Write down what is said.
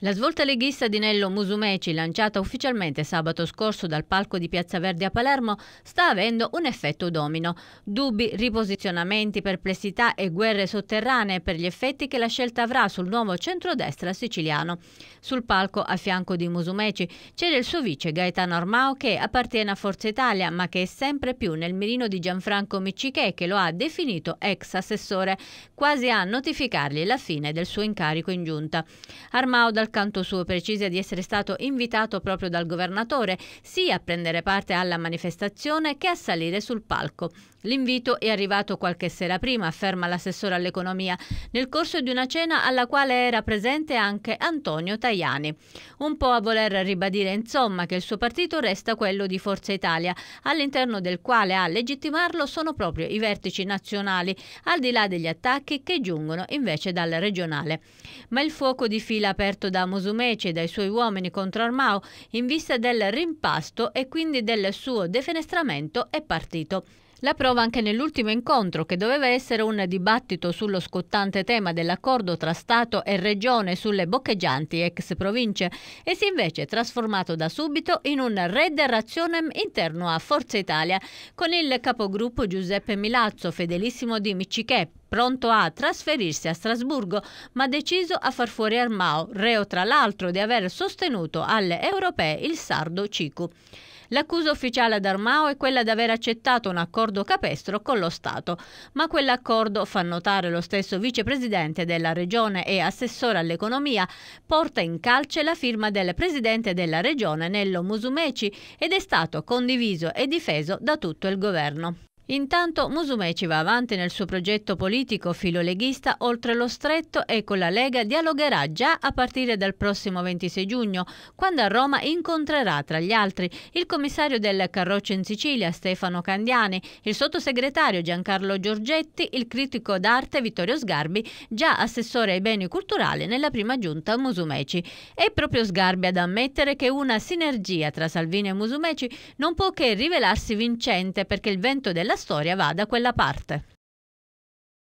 La svolta leghista di Nello Musumeci, lanciata ufficialmente sabato scorso dal palco di Piazza Verde a Palermo, sta avendo un effetto domino. Dubbi, riposizionamenti, perplessità e guerre sotterranee per gli effetti che la scelta avrà sul nuovo centrodestra siciliano. Sul palco, a fianco di Musumeci, c'era il suo vice Gaetano Armao che appartiene a Forza Italia, ma che è sempre più nel mirino di Gianfranco Miccichè, che lo ha definito ex assessore, quasi a notificargli la fine del suo incarico in giunta. Armao dal canto suo precisa di essere stato invitato proprio dal governatore sia a prendere parte alla manifestazione che a salire sul palco. L'invito è arrivato qualche sera prima, afferma l'assessore all'economia, nel corso di una cena alla quale era presente anche Antonio Tajani. Un po' a voler ribadire insomma che il suo partito resta quello di Forza Italia, all'interno del quale a legittimarlo sono proprio i vertici nazionali, al di là degli attacchi che giungono invece dal regionale. Ma il fuoco di fila aperto da Musumeci e dai suoi uomini contro Armao in vista del rimpasto e quindi del suo defenestramento è partito. La prova anche nell'ultimo incontro, che doveva essere un dibattito sullo scottante tema dell'accordo tra Stato e Regione sulle boccheggianti ex province, e si è invece trasformato da subito in un red razionem interno a Forza Italia, con il capogruppo Giuseppe Milazzo, fedelissimo di Miccichè, pronto a trasferirsi a Strasburgo, ma deciso a far fuori Armao, reo tra l'altro di aver sostenuto alle europee il sardo Cicu. L'accusa ufficiale ad Armao è quella di aver accettato un accordo capestro con lo Stato, ma quell'accordo, fa notare lo stesso vicepresidente della regione e assessore all'economia, porta in calce la firma del presidente della regione Nello Musumeci ed è stato condiviso e difeso da tutto il governo. Intanto Musumeci va avanti nel suo progetto politico filoleghista oltre lo stretto e con la Lega dialogherà già a partire dal prossimo 26 giugno, quando a Roma incontrerà tra gli altri il commissario del Carroccio in Sicilia Stefano Candiani, il sottosegretario Giancarlo Giorgetti, il critico d'arte Vittorio Sgarbi, già assessore ai beni culturali nella prima giunta Musumeci. È proprio Sgarbi ad ammettere che una sinergia tra Salvini e Musumeci non può che rivelarsi vincente perché il vento della storia va da quella parte.